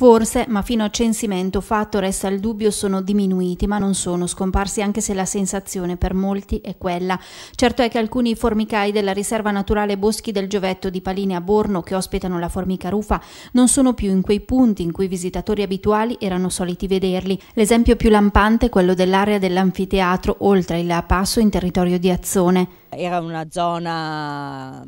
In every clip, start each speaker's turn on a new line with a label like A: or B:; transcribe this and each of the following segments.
A: Forse, ma fino a censimento fatto resta il dubbio, sono diminuiti, ma non sono scomparsi, anche se la sensazione per molti è quella. Certo è che alcuni formicai della riserva naturale Boschi del Giovetto di Paline a Borno, che ospitano la formica rufa, non sono più in quei punti in cui i visitatori abituali erano soliti vederli. L'esempio più lampante è quello dell'area dell'anfiteatro oltre il passo in territorio di Azzone.
B: Era una zona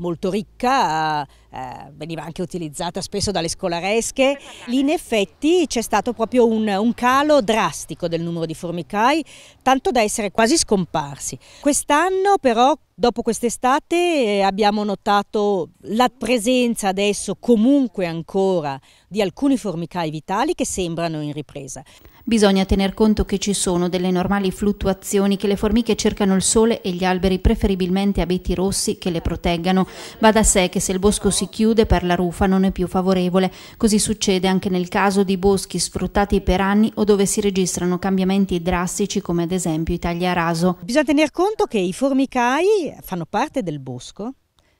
B: molto ricca eh, veniva anche utilizzata spesso dalle scolaresche, lì in effetti c'è stato proprio un, un, calo drastico del numero di formicai, tanto da essere quasi scomparsi. Quest'anno però, dopo quest'estate, eh, abbiamo notato la presenza adesso comunque ancora di alcuni formicai vitali che sembrano in ripresa.
A: Bisogna tener conto che ci sono delle normali fluttuazioni, che le formiche cercano il sole e gli alberi preferibilmente abeti rossi che le proteggano. Va da sé che se il bosco si si chiude per la rufa non è più favorevole. Così succede anche nel caso di boschi sfruttati per anni o dove si registrano cambiamenti drastici come ad esempio i tagli a raso. Bisogna tener conto che i formicai fanno
B: parte del bosco,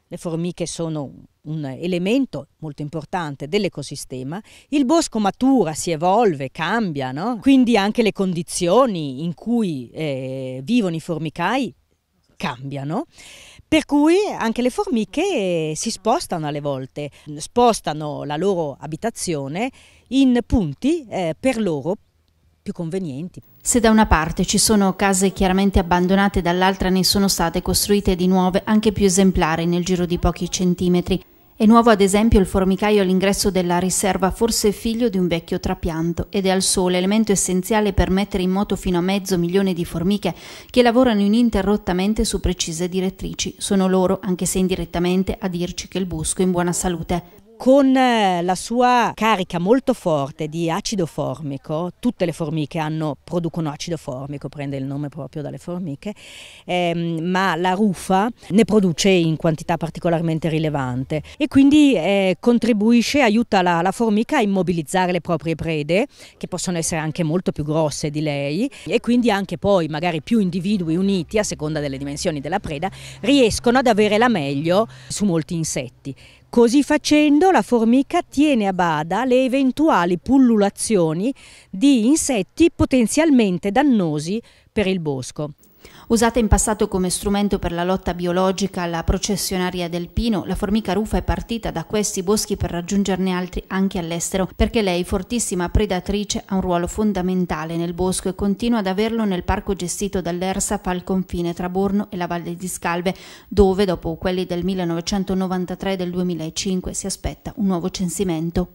B: le formiche sono un elemento molto importante dell'ecosistema, il bosco matura, si evolve, cambia, no? quindi anche le condizioni in cui eh, vivono i formicai cambiano. Per cui anche le formiche si spostano alle volte, spostano la loro abitazione in punti eh, per loro più convenienti.
A: Se da una parte ci sono case chiaramente abbandonate, dall'altra ne sono state costruite di nuove anche più esemplari nel giro di pochi centimetri. È nuovo ad esempio il formicaio all'ingresso della riserva, forse figlio di un vecchio trapianto, ed è al sole elemento essenziale per mettere in moto fino a mezzo milione di formiche che lavorano ininterrottamente su precise direttrici. Sono loro, anche se indirettamente, a dirci che il busco è in buona salute. Con eh,
B: la sua carica molto forte di acido formico, tutte le formiche hanno, producono acido formico, prende il nome proprio dalle formiche, ehm, ma la rufa ne produce in quantità particolarmente rilevante e quindi eh, contribuisce, aiuta la, la, formica a immobilizzare le proprie prede, che possono essere anche molto più grosse di lei e quindi anche poi magari più individui uniti a seconda delle dimensioni della preda riescono ad avere la meglio su molti insetti. Così facendo la formica tiene a bada le eventuali pullulazioni di insetti potenzialmente
A: dannosi per il bosco. Usata in passato come strumento per la lotta biologica alla processionaria del pino, la formica rufa è partita da questi boschi per raggiungerne altri anche all'estero, perché lei, fortissima predatrice, ha un ruolo fondamentale nel bosco e continua ad averlo nel parco gestito dall'ERSA fa confine tra Borno e la Valle di Scalve, dove, dopo quelli del 1993 e del 2005, si aspetta un nuovo censimento.